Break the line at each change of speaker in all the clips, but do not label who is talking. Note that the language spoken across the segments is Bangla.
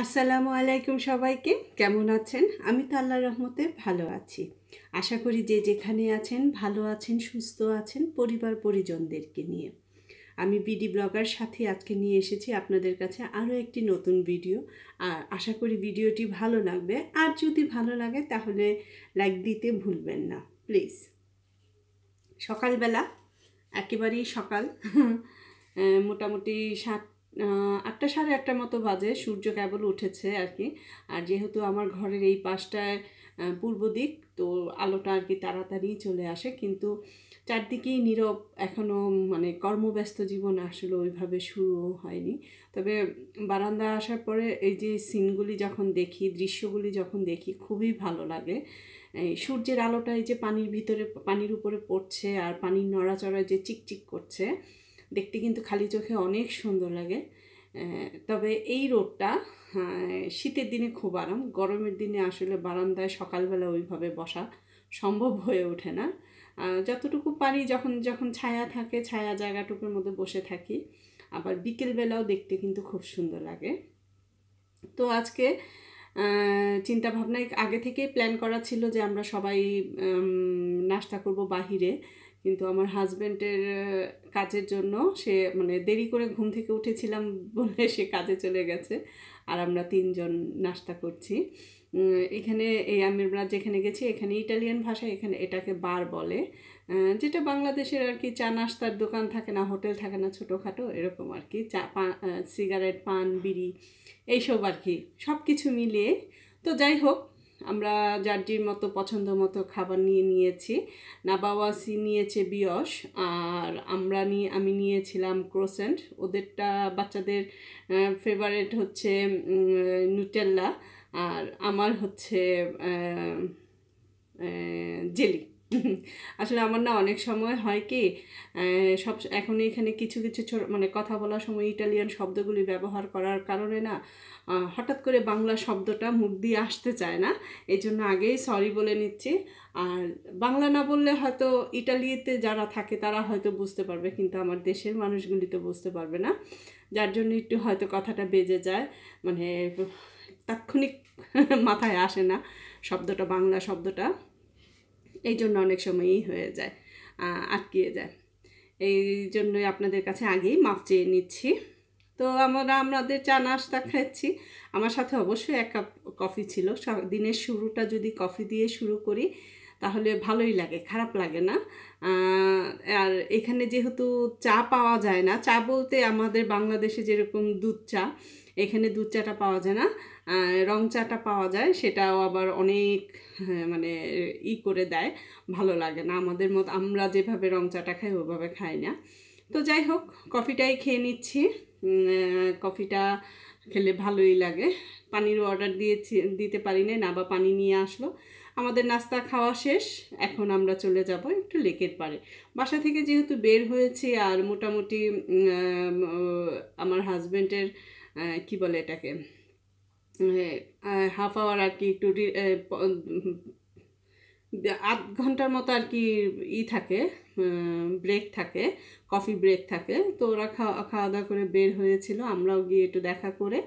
আসসালামু আলাইকুম সবাইকে কেমন আছেন আমি তো আল্লাহ রহমতে ভালো আছি আশা করি যে যেখানে আছেন ভালো আছেন সুস্থ আছেন পরিবার পরিজনদেরকে নিয়ে আমি বিডি ব্লগার সাথে আজকে নিয়ে এসেছি আপনাদের কাছে আরও একটি নতুন ভিডিও আর আশা করি ভিডিওটি ভালো লাগবে আর যদি ভালো লাগে তাহলে লাইক দিতে ভুলবেন না প্লিজ সকালবেলা একেবারেই সকাল মোটামুটি সাত আটটা সাড়ে আটটার মতো বাজে সূর্য কেবল উঠেছে আর কি আর যেহেতু আমার ঘরের এই পাশটায় পূর্ব দিক তো আলোটা আর কি তাড়াতাড়ি চলে আসে কিন্তু চারদিকেই নীরব এখনও মানে কর্মব্যস্ত জীবন আসলে ওইভাবে শুরু হয়নি তবে বারান্দা আসার পরে এই যে সিনগুলি যখন দেখি দৃশ্যগুলি যখন দেখি খুবই ভালো লাগে এই সূর্যের আলোটা এই যে পানির ভিতরে পানির উপরে পড়ছে আর পানির নড়াচড়ায় যে চিকচিক করছে দেখতে কিন্তু খালি চোখে অনেক সুন্দর লাগে তবে এই রোডটা শীতের দিনে খুব আরাম গরমের দিনে আসলে বারান্দায় সকালবেলা ওইভাবে বসা সম্ভব হয়ে ওঠে না যতটুকু পারি যখন যখন ছায়া থাকে ছায়া জায়গাটুকুর মধ্যে বসে থাকি আবার বিকেলবেলাও দেখতে কিন্তু খুব সুন্দর লাগে তো আজকে চিন্তা ভাবনায় আগে থেকেই প্ল্যান করা ছিল যে আমরা সবাই নাস্তা করব বাহিরে কিন্তু আমার হাজব্যান্ডের কাজের জন্য সে মানে দেরি করে ঘুম থেকে উঠেছিলাম বলে সে কাজে চলে গেছে আর আমরা তিনজন নাস্তা করছি এখানে এই আমরা যেখানে গেছি এখানে ইটালিয়ান ভাষায় এখানে এটাকে বার বলে যেটা বাংলাদেশের আর কি চা নাস্তার দোকান থাকে না হোটেল থাকে না ছোটোখাটো এরকম আর কি চা পা সিগারেট পান বিড়ি এইসব আর কি সব কিছু মিলিয়ে তো যাই হোক আমরা যারটির মতো পছন্দ মতো খাবার নিয়ে নিয়েছি নাবাওয়াসি নিয়েছে বিয়স আর আমরা নিয়ে আমি নিয়েছিলাম ক্রোসেন্ট ওদেরটা বাচ্চাদের ফেভারেট হচ্ছে নুটেল্লা আর আমার হচ্ছে জেলি আসলে আমার না অনেক সময় হয় কি সব এখন এখানে কিছু কিছু মানে কথা বলার সময় ইটালিয়ান শব্দগুলি ব্যবহার করার কারণে না হঠাৎ করে বাংলা শব্দটা মুখ দিয়ে আসতে চায় না এই জন্য আগেই সরি বলে নিচ্ছি আর বাংলা না বললে হয়তো ইটালিতে যারা থাকে তারা হয়তো বুঝতে পারবে কিন্তু আমার দেশের মানুষগুলি তো বুঝতে পারবে না যার জন্য একটু হয়তো কথাটা বেজে যায় মানে তাৎক্ষণিক মাথায় আসে না শব্দটা বাংলা শব্দটা এই জন্য অনেক সময়ই হয়ে যায় আটকিয়ে যায় এই জন্যই আপনাদের কাছে আগেই মাপ চেয়ে নিচ্ছি তো আমরা আমাদের চা নাস্তা খাচ্ছি আমার সাথে অবশ্যই এক কাপ কফি ছিল দিনের শুরুটা যদি কফি দিয়ে শুরু করি তাহলে ভালোই লাগে খারাপ লাগে না আর এখানে যেহেতু চা পাওয়া যায় না চা বলতে আমাদের বাংলাদেশে যেরকম দুধ চা এখানে দুধ চাটা পাওয়া যায় না রং চাটা পাওয়া যায় সেটাও আবার অনেক হ্যাঁ, মানে ই করে দেয় ভালো লাগে না আমাদের মতো আমরা যেভাবে রং চাটা খাই ওভাবে খাই না তো যাই হোক কফিটাই খেয়ে নিচ্ছি কফিটা খেলে ভালোই লাগে পানির অর্ডার দিয়েছি দিতে পারি না বা পানি নিয়ে আসলো আমাদের নাস্তা খাওয়া শেষ এখন আমরা চলে যাব একটু লেকের পারে বাসা থেকে যেহেতু বের হয়েছি আর মোটামুটি আমার হাজব্যান্ডের কি বলে এটাকে হাফ আওয়ার আর কি একটু আধ ঘন্টার মতো আর কি ই থাকে ব্রেক থাকে কফি ব্রেক থাকে তো ওরা খাওয়া খাওয়া দাওয়া করে বের হয়েছিল আমরাও গিয়ে একটু দেখা করে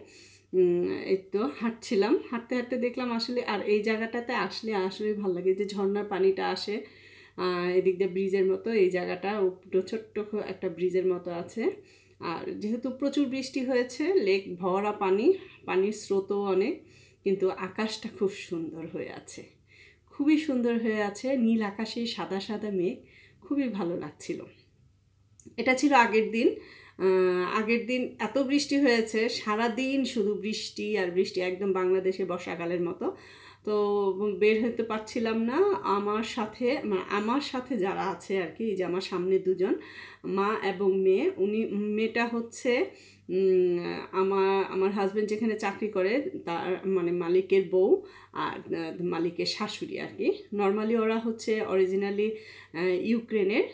এই তো হাঁটছিলাম হাঁটতে হাঁটতে দেখলাম আসলে আর এই জায়গাটাতে আসলে আসলে ভালো লাগে যে ঝর্নার পানিটা আসে এদিক দিয়ে ব্রিজের মতো এই জায়গাটা ছোট্ট একটা ব্রিজের মতো আছে আর যেহেতু প্রচুর বৃষ্টি হয়েছে লেক ভরা পানি পানির স্রোতও অনেক কিন্তু আকাশটা খুব সুন্দর হয়ে আছে খুবই সুন্দর হয়ে আছে নীল আকাশে সাদা সাদা মেঘ খুবই ভালো লাগছিল এটা ছিল আগের দিন আগের দিন এত বৃষ্টি হয়েছে সারা দিন শুধু বৃষ্টি আর বৃষ্টি একদম বাংলাদেশে বর্ষাকালের মতো তো বের হতে পারছিলাম না আমার সাথে মানে আমার সাথে যারা আছে আর কি যে আমার সামনে দুজন মা এবং মেয়ে উনি মেয়েটা হচ্ছে আমার আমার হাজব্যান্ড যেখানে চাকরি করে তার মানে মালিকের বউ আর মালিকের শাশুড়ি আর কি নর্মালি ওরা হচ্ছে অরিজিনালি ইউক্রেনের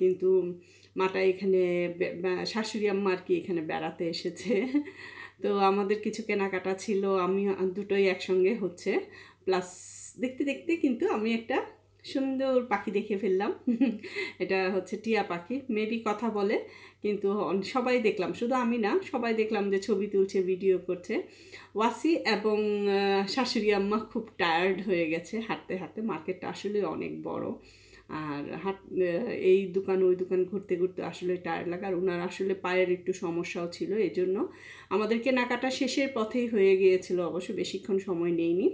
কিন্তু মাটা এখানে শাশুড়ি আম্মা আর কি এখানে বেড়াতে এসেছে তো আমাদের কিছু কেনাকাটা ছিল আমি দুটোই একসঙ্গে হচ্ছে প্লাস দেখতে দেখতে কিন্তু আমি একটা সুন্দর পাখি দেখে ফেললাম এটা হচ্ছে টিয়া পাখি মেবি কথা বলে কিন্তু সবাই দেখলাম শুধু আমি না সবাই দেখলাম যে ছবি তুলছে ভিডিও করছে ওয়াসি এবং শাশুড়ি আম্মা খুব টায়ার্ড হয়ে গেছে হাঁটতে হাঁটতে মার্কেটটা আসলে অনেক বড় আর হাত এই দোকান ওই দোকান ঘুরতে ঘুরতে আসলে টায়ার আর ওনার আসলে পায়ের একটু সমস্যাও ছিল এই জন্য আমাদের কেনাকাটা শেষের পথেই হয়ে গিয়েছিল অবশ্য বেশিক্ষণ সময় নেইনি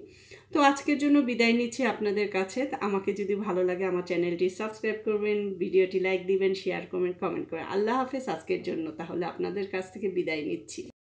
তো আজকের জন্য বিদায় নিচ্ছি আপনাদের কাছে আমাকে যদি ভালো লাগে আমার চ্যানেলটি সাবস্ক্রাইব করবেন ভিডিওটি লাইক দিবেন শেয়ার করবেন কমেন্ট করবেন আল্লাহ হাফেজ আজকের জন্য তাহলে আপনাদের কাছ থেকে বিদায় নিচ্ছি